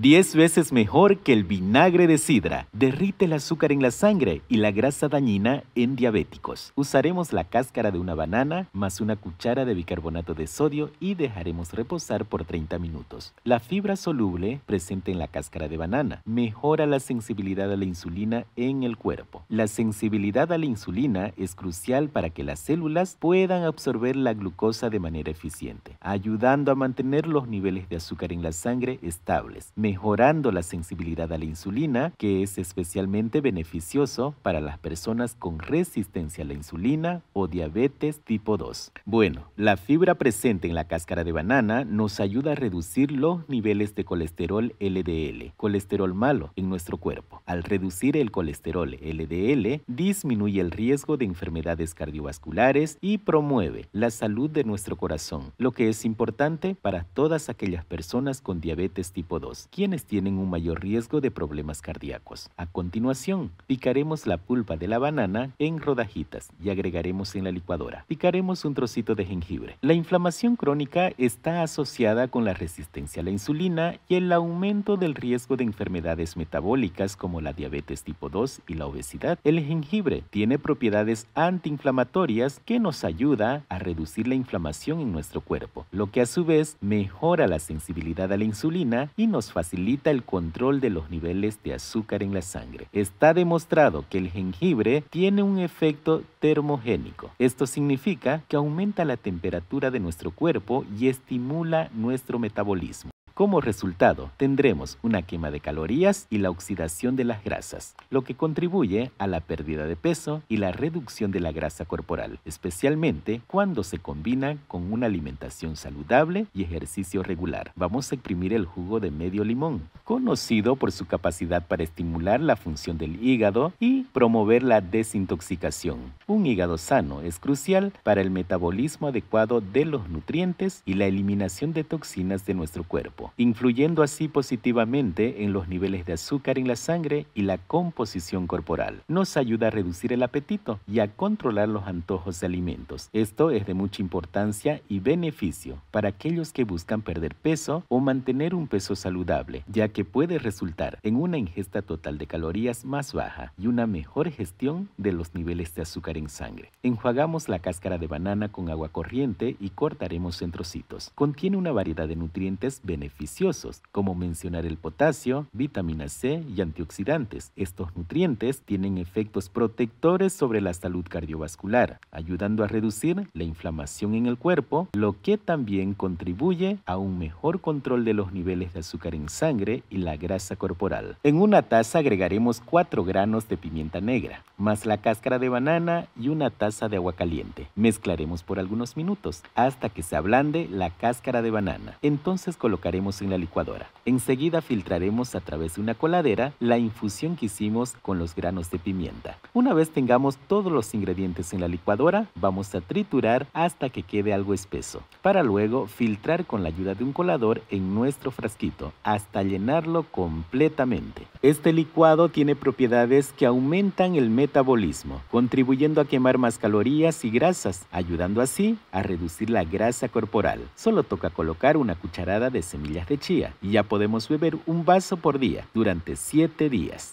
10 veces mejor que el vinagre de sidra. Derrite el azúcar en la sangre y la grasa dañina en diabéticos. Usaremos la cáscara de una banana más una cuchara de bicarbonato de sodio y dejaremos reposar por 30 minutos. La fibra soluble presente en la cáscara de banana mejora la sensibilidad a la insulina en el cuerpo. La sensibilidad a la insulina es crucial para que las células puedan absorber la glucosa de manera eficiente, ayudando a mantener los niveles de azúcar en la sangre estables mejorando la sensibilidad a la insulina, que es especialmente beneficioso para las personas con resistencia a la insulina o diabetes tipo 2. Bueno, la fibra presente en la cáscara de banana nos ayuda a reducir los niveles de colesterol LDL, colesterol malo, en nuestro cuerpo. Al reducir el colesterol LDL, disminuye el riesgo de enfermedades cardiovasculares y promueve la salud de nuestro corazón, lo que es importante para todas aquellas personas con diabetes tipo 2, quienes tienen un mayor riesgo de problemas cardíacos. A continuación, picaremos la pulpa de la banana en rodajitas y agregaremos en la licuadora. Picaremos un trocito de jengibre. La inflamación crónica está asociada con la resistencia a la insulina y el aumento del riesgo de enfermedades metabólicas como la diabetes tipo 2 y la obesidad. El jengibre tiene propiedades antiinflamatorias que nos ayuda a reducir la inflamación en nuestro cuerpo, lo que a su vez mejora la sensibilidad a la insulina y nos facilita el control de los niveles de azúcar en la sangre. Está demostrado que el jengibre tiene un efecto termogénico. Esto significa que aumenta la temperatura de nuestro cuerpo y estimula nuestro metabolismo. Como resultado, tendremos una quema de calorías y la oxidación de las grasas, lo que contribuye a la pérdida de peso y la reducción de la grasa corporal, especialmente cuando se combina con una alimentación saludable y ejercicio regular. Vamos a exprimir el jugo de medio limón, conocido por su capacidad para estimular la función del hígado y promover la desintoxicación. Un hígado sano es crucial para el metabolismo adecuado de los nutrientes y la eliminación de toxinas de nuestro cuerpo influyendo así positivamente en los niveles de azúcar en la sangre y la composición corporal. Nos ayuda a reducir el apetito y a controlar los antojos de alimentos. Esto es de mucha importancia y beneficio para aquellos que buscan perder peso o mantener un peso saludable, ya que puede resultar en una ingesta total de calorías más baja y una mejor gestión de los niveles de azúcar en sangre. Enjuagamos la cáscara de banana con agua corriente y cortaremos en trocitos. Contiene una variedad de nutrientes beneficiosos como mencionar el potasio, vitamina C y antioxidantes. Estos nutrientes tienen efectos protectores sobre la salud cardiovascular, ayudando a reducir la inflamación en el cuerpo, lo que también contribuye a un mejor control de los niveles de azúcar en sangre y la grasa corporal. En una taza agregaremos 4 granos de pimienta negra, más la cáscara de banana y una taza de agua caliente. Mezclaremos por algunos minutos hasta que se ablande la cáscara de banana. Entonces colocaremos en la licuadora. Enseguida filtraremos a través de una coladera la infusión que hicimos con los granos de pimienta. Una vez tengamos todos los ingredientes en la licuadora, vamos a triturar hasta que quede algo espeso, para luego filtrar con la ayuda de un colador en nuestro frasquito hasta llenarlo completamente. Este licuado tiene propiedades que aumentan el metabolismo, contribuyendo a quemar más calorías y grasas, ayudando así a reducir la grasa corporal. Solo toca colocar una cucharada de semilla de chía y ya podemos beber un vaso por día durante 7 días.